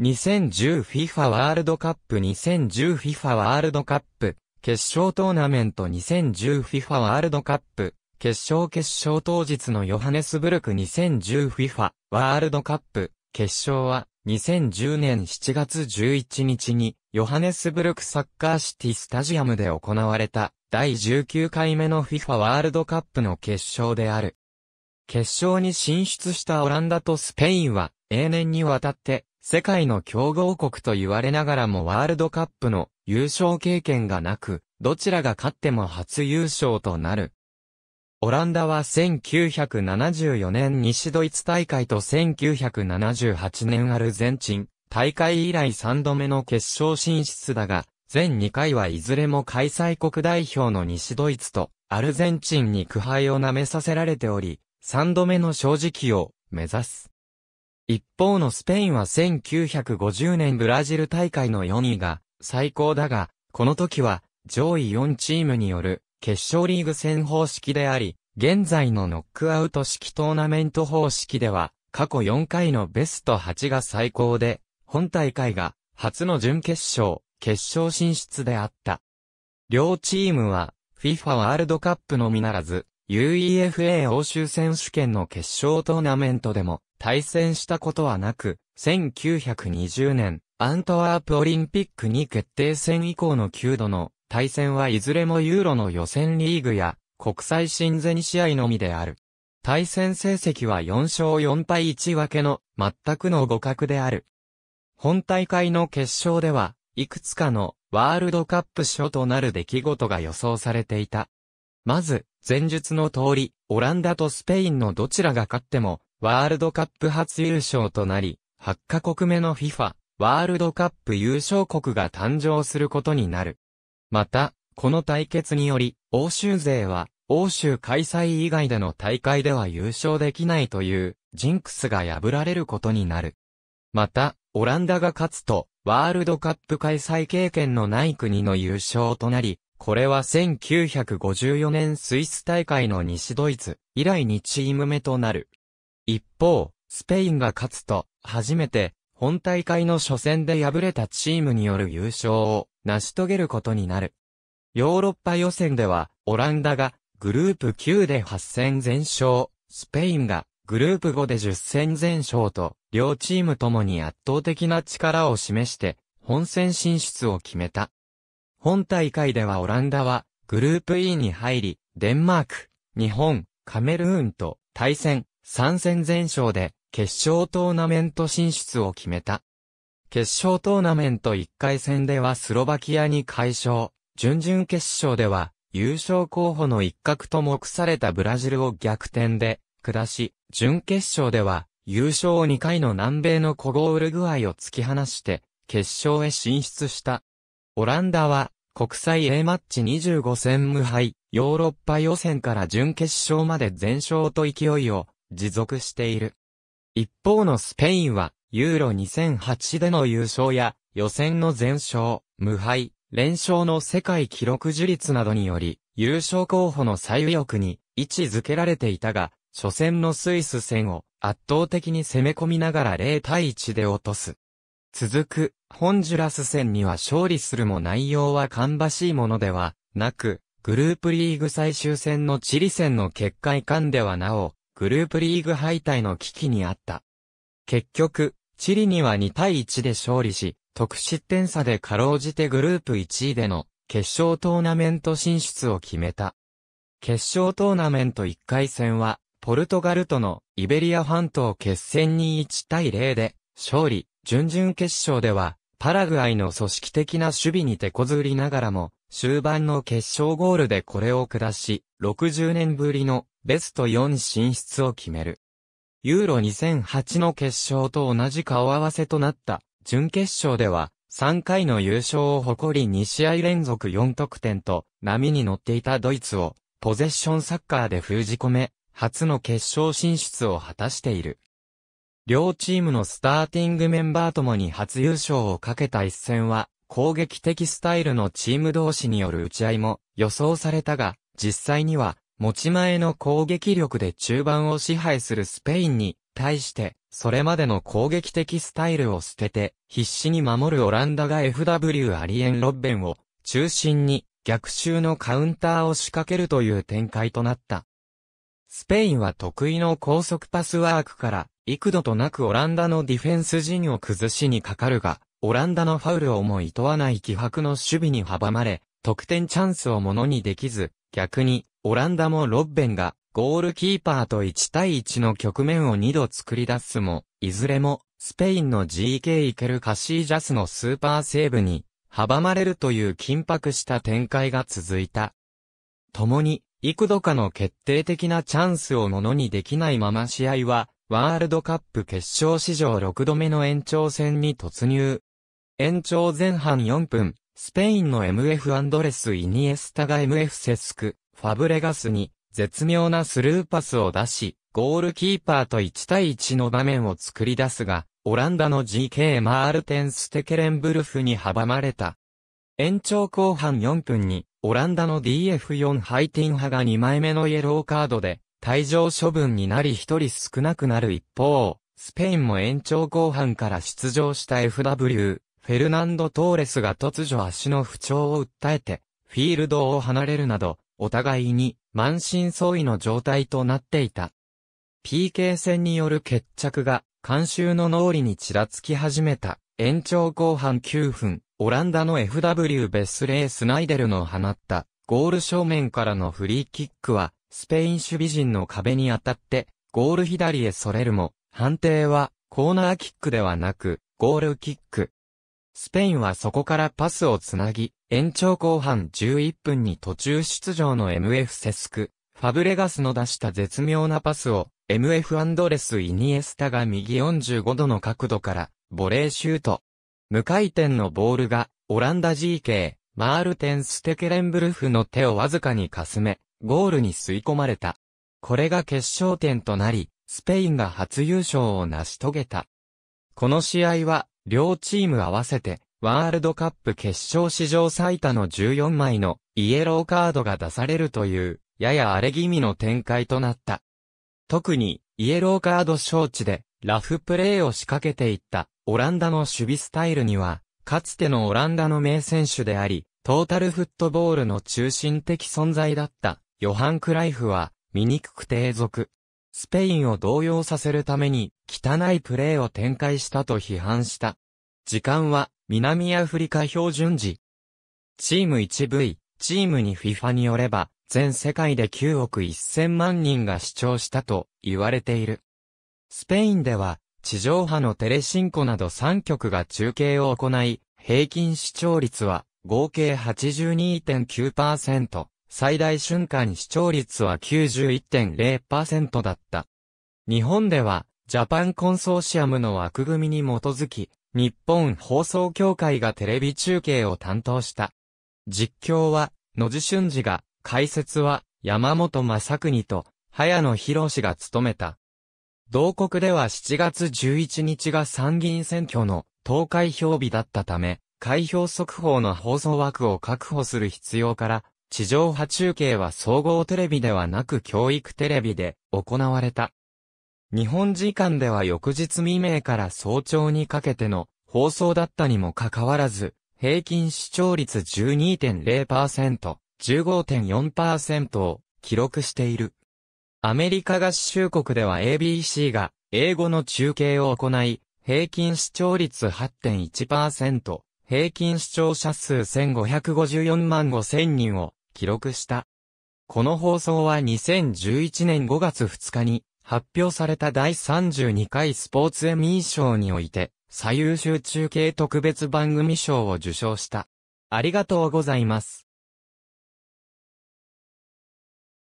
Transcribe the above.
2010FIFA ワールドカップ 2010FIFA ワールドカップ決勝トーナメント 2010FIFA ワールドカップ決勝決勝当日のヨハネスブルク 2010FIFA ワールドカップ決勝は2010年7月11日にヨハネスブルクサッカーシティスタジアムで行われた第19回目の FIFA ワールドカップの決勝である。決勝に進出したオランダとスペインは永年にわたって世界の強豪国と言われながらもワールドカップの優勝経験がなく、どちらが勝っても初優勝となる。オランダは1974年西ドイツ大会と1978年アルゼンチン大会以来3度目の決勝進出だが、全2回はいずれも開催国代表の西ドイツとアルゼンチンに苦杯を舐めさせられており、3度目の正直を目指す。一方のスペインは1950年ブラジル大会の4位が最高だが、この時は上位4チームによる決勝リーグ戦方式であり、現在のノックアウト式トーナメント方式では、過去4回のベスト8が最高で、本大会が初の準決勝、決勝進出であった。両チームは、FIFA ワールドカップのみならず、UEFA 欧州選手権の決勝トーナメントでも、対戦したことはなく、1920年、アントワープオリンピックに決定戦以降の9度の対戦はいずれもユーロの予選リーグや国際親善試合のみである。対戦成績は4勝4敗1分けの全くの互角である。本大会の決勝では、いくつかのワールドカップ賞となる出来事が予想されていた。まず、前述の通り、オランダとスペインのどちらが勝っても、ワールドカップ初優勝となり、8カ国目の FIFA ワールドカップ優勝国が誕生することになる。また、この対決により、欧州勢は、欧州開催以外での大会では優勝できないという、ジンクスが破られることになる。また、オランダが勝つと、ワールドカップ開催経験のない国の優勝となり、これは1954年スイス大会の西ドイツ以来2チーム目となる。一方、スペインが勝つと、初めて、本大会の初戦で敗れたチームによる優勝を成し遂げることになる。ヨーロッパ予選では、オランダがグループ9で8戦全勝、スペインがグループ5で10戦全勝と、両チームともに圧倒的な力を示して、本戦進出を決めた。本大会ではオランダは、グループ E に入り、デンマーク、日本、カメルーンと対戦、3戦全勝で決勝トーナメント進出を決めた。決勝トーナメント1回戦ではスロバキアに快勝、準々決勝では優勝候補の一角と目されたブラジルを逆転で下し、準決勝では優勝2回の南米の古豪ウルグアイを突き放して決勝へ進出した。オランダは国際 A マッチ25戦無敗、ヨーロッパ予選から準決勝まで全勝と勢いを持続している。一方のスペインは、ユーロ2008での優勝や、予選の全勝、無敗、連勝の世界記録樹立などにより、優勝候補の最右翼に位置づけられていたが、初戦のスイス戦を圧倒的に攻め込みながら0対1で落とす。続く、ホンジュラス戦には勝利するも内容は芳しいものではなく、グループリーグ最終戦のチリ戦の結果いではなお、グループリーグ敗退の危機にあった。結局、チリには2対1で勝利し、得失点差でかろうじてグループ1位での決勝トーナメント進出を決めた。決勝トーナメント1回戦は、ポルトガルとのイベリア半島決戦に1対0で勝利、準々決勝では、パラグアイの組織的な守備に手こずりながらも、終盤の決勝ゴールでこれを下し、60年ぶりのベスト4進出を決める。ユーロ2008の決勝と同じ顔合わせとなった準決勝では、3回の優勝を誇り2試合連続4得点と波に乗っていたドイツをポゼッションサッカーで封じ込め、初の決勝進出を果たしている。両チームのスターティングメンバーともに初優勝をかけた一戦は攻撃的スタイルのチーム同士による打ち合いも予想されたが、実際には持ち前の攻撃力で中盤を支配するスペインに対して、それまでの攻撃的スタイルを捨てて、必死に守るオランダが FW アリエン・ロッベンを中心に逆襲のカウンターを仕掛けるという展開となった。スペインは得意の高速パスワークから幾度となくオランダのディフェンス陣を崩しにかかるが、オランダのファウルをも厭わない気迫の守備に阻まれ、得点チャンスをものにできず、逆に、オランダもロッベンが、ゴールキーパーと1対1の局面を2度作り出すも、いずれも、スペインの GK イケルカシージャスのスーパーセーブに、阻まれるという緊迫した展開が続いた。共に、幾度かの決定的なチャンスをものにできないまま試合は、ワールドカップ決勝史上6度目の延長戦に突入。延長前半4分、スペインの MF アンドレス・イニエスタが MF セスク、ファブレガスに絶妙なスルーパスを出し、ゴールキーパーと1対1の場面を作り出すが、オランダの GK マールテンステケレンブルフに阻まれた。延長後半4分に、オランダの DF4 ハイティン派が2枚目のイエローカードで、退場処分になり一人少なくなる一方、スペインも延長後半から出場した FW、フェルナンド・トーレスが突如足の不調を訴えて、フィールドを離れるなど、お互いに満身創痍の状態となっていた。PK 戦による決着が、監修の脳裏にちらつき始めた。延長後半9分、オランダの FW ベスレー・スナイデルの放った、ゴール正面からのフリーキックは、スペイン守備陣の壁に当たって、ゴール左へそれるも、判定はコーナーキックではなく、ゴールキック。スペインはそこからパスをつなぎ、延長後半11分に途中出場の MF セスク、ファブレガスの出した絶妙なパスを、MF アンドレス・イニエスタが右45度の角度から、ボレーシュート。無回転のボールが、オランダ GK、マールテン・ステケレンブルフの手をわずかにかすめ、ゴールに吸い込まれた。これが決勝点となり、スペインが初優勝を成し遂げた。この試合は、両チーム合わせて、ワールドカップ決勝史上最多の14枚のイエローカードが出されるという、やや荒れ気味の展開となった。特に、イエローカード招致で、ラフプレーを仕掛けていったオランダの守備スタイルには、かつてのオランダの名選手であり、トータルフットボールの中心的存在だったヨハン・クライフは、醜く低俗。スペインを動揺させるために、汚いプレーを展開したと批判した。時間は、南アフリカ標準時。チーム 1V、チームに FIFA によれば、全世界で9億1000万人が視聴したと言われている。スペインでは、地上波のテレシンコなど3局が中継を行い、平均視聴率は合計82.9%。最大瞬間視聴率は91.0%だった。日本では、ジャパンコンソーシアムの枠組みに基づき、日本放送協会がテレビ中継を担当した。実況は、野地俊二が、解説は、山本正国と、早野博士が務めた。同国では7月11日が参議院選挙の投開票日だったため、開票速報の放送枠を確保する必要から、地上波中継は総合テレビではなく教育テレビで行われた。日本時間では翌日未明から早朝にかけての放送だったにもかかわらず、平均視聴率12.0%、15.4%を記録している。アメリカ合衆国では ABC が英語の中継を行い、平均視聴率8.1%、平均視聴者数1554万5000人を記録した。この放送は2011年5月2日に発表された第32回スポーツエミー賞において最優秀中継特別番組賞を受賞した。ありがとうございます。